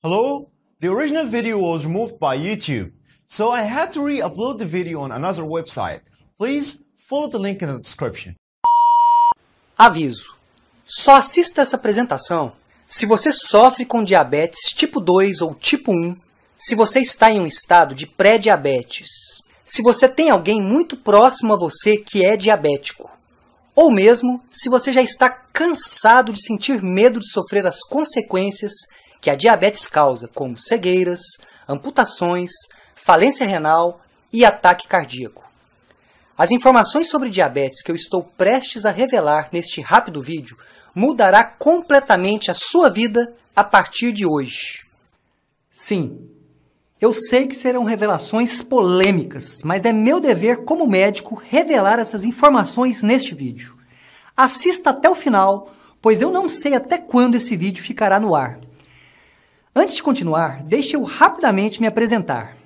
Hello? The original video was removed by YouTube, so I had to re-upload the video on another website. Please follow the link in the description. Aviso: Só assista essa apresentação se você sofre com diabetes tipo 2 ou tipo 1, se você está em um estado de pré-diabetes, se você tem alguém muito próximo a você que é diabético, ou mesmo se você já está cansado de sentir medo de sofrer as consequências que a diabetes causa, como cegueiras, amputações, falência renal e ataque cardíaco. As informações sobre diabetes que eu estou prestes a revelar neste rápido vídeo mudará completamente a sua vida a partir de hoje. Sim, eu sei que serão revelações polêmicas, mas é meu dever como médico revelar essas informações neste vídeo. Assista até o final, pois eu não sei até quando esse vídeo ficará no ar. Antes de continuar, deixe eu rapidamente me apresentar.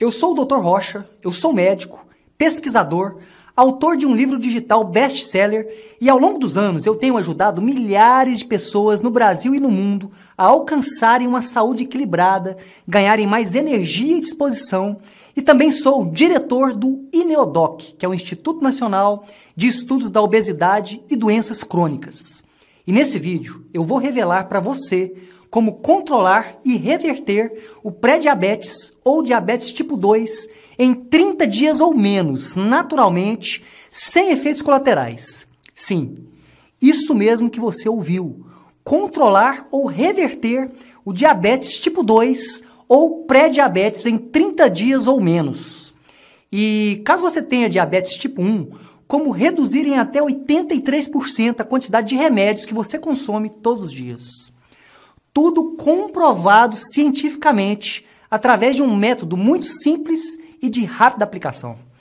Eu sou o Dr. Rocha, eu sou médico, pesquisador, autor de um livro digital best-seller e ao longo dos anos eu tenho ajudado milhares de pessoas no Brasil e no mundo a alcançarem uma saúde equilibrada, ganharem mais energia e disposição e também sou diretor do INEODOC, que é o Instituto Nacional de Estudos da Obesidade e Doenças Crônicas. E nesse vídeo eu vou revelar para você como controlar e reverter o pré-diabetes ou diabetes tipo 2 em 30 dias ou menos, naturalmente, sem efeitos colaterais. Sim, isso mesmo que você ouviu. Controlar ou reverter o diabetes tipo 2 ou pré-diabetes em 30 dias ou menos. E caso você tenha diabetes tipo 1, como reduzir em até 83% a quantidade de remédios que você consome todos os dias. Tudo comprovado cientificamente através de um método muito simples e de rápida aplicação.